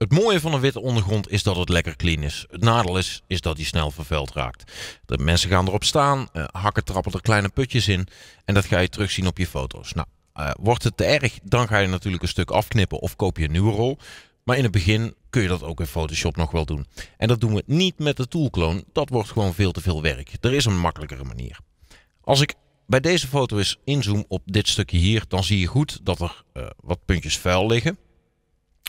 Het mooie van een witte ondergrond is dat het lekker clean is. Het nadeel is, is dat hij snel vervuild raakt. De mensen gaan erop staan, eh, hakken trappen er kleine putjes in. En dat ga je terugzien op je foto's. Nou, eh, wordt het te erg, dan ga je natuurlijk een stuk afknippen of koop je een nieuwe rol. Maar in het begin kun je dat ook in Photoshop nog wel doen. En dat doen we niet met de toolclone. Dat wordt gewoon veel te veel werk. Er is een makkelijkere manier. Als ik bij deze foto eens inzoom op dit stukje hier, dan zie je goed dat er eh, wat puntjes vuil liggen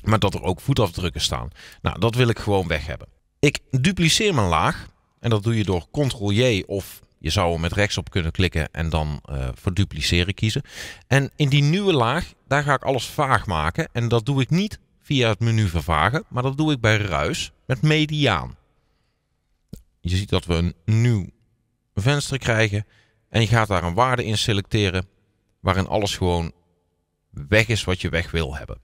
maar dat er ook voetafdrukken staan. Nou, dat wil ik gewoon weg hebben. Ik dupliceer mijn laag en dat doe je door Ctrl-J of je zou er met rechts op kunnen klikken en dan uh, voor dupliceren kiezen. En in die nieuwe laag, daar ga ik alles vaag maken. En dat doe ik niet via het menu vervagen, maar dat doe ik bij ruis met mediaan. Je ziet dat we een nieuw venster krijgen. En je gaat daar een waarde in selecteren waarin alles gewoon weg is wat je weg wil hebben.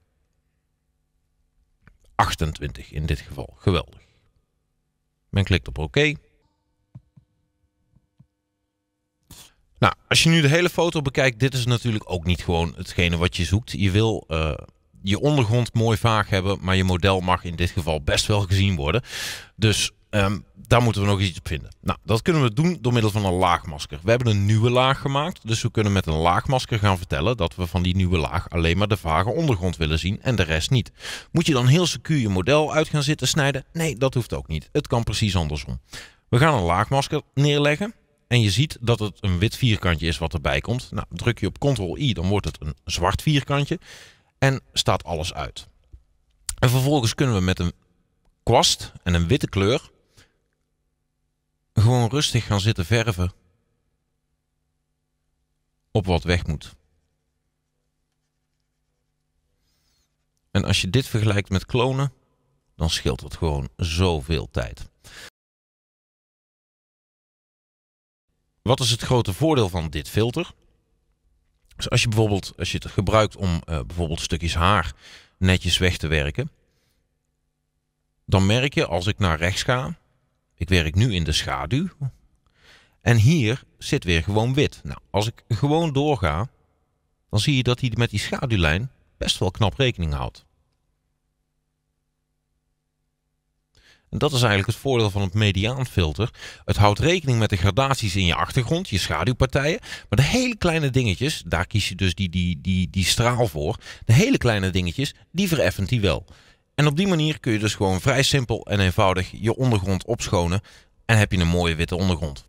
28 in dit geval. Geweldig. Men klikt op oké. OK. Nou, als je nu de hele foto bekijkt, dit is natuurlijk ook niet gewoon hetgene wat je zoekt. Je wil eh, je ondergrond mooi vaag hebben, maar je model mag in dit geval best wel gezien worden. Dus Ehm, daar moeten we nog iets op vinden. Nou, dat kunnen we doen door middel van een laagmasker. We hebben een nieuwe laag gemaakt, dus we kunnen met een laagmasker gaan vertellen dat we van die nieuwe laag alleen maar de vage ondergrond willen zien en de rest niet. Moet je dan heel secuur je model uit gaan zitten snijden? Nee, dat hoeft ook niet. Het kan precies andersom. We gaan een laagmasker neerleggen en je ziet dat het een wit vierkantje is wat erbij komt. Nou, druk je op Ctrl-I, dan wordt het een zwart vierkantje en staat alles uit. En vervolgens kunnen we met een kwast en een witte kleur gewoon rustig gaan zitten verven op wat weg moet. En als je dit vergelijkt met klonen, dan scheelt het gewoon zoveel tijd. Wat is het grote voordeel van dit filter? Dus als je bijvoorbeeld, als je het gebruikt om eh, bijvoorbeeld stukjes haar netjes weg te werken, dan merk je als ik naar rechts ga, ik werk nu in de schaduw. En hier zit weer gewoon wit. Nou, als ik gewoon doorga, dan zie je dat hij met die schaduwlijn best wel knap rekening houdt. En dat is eigenlijk het voordeel van het mediaanfilter. Het houdt rekening met de gradaties in je achtergrond, je schaduwpartijen. Maar de hele kleine dingetjes, daar kies je dus die, die, die, die straal voor. De hele kleine dingetjes, die vereffent hij wel. En op die manier kun je dus gewoon vrij simpel en eenvoudig je ondergrond opschonen en heb je een mooie witte ondergrond.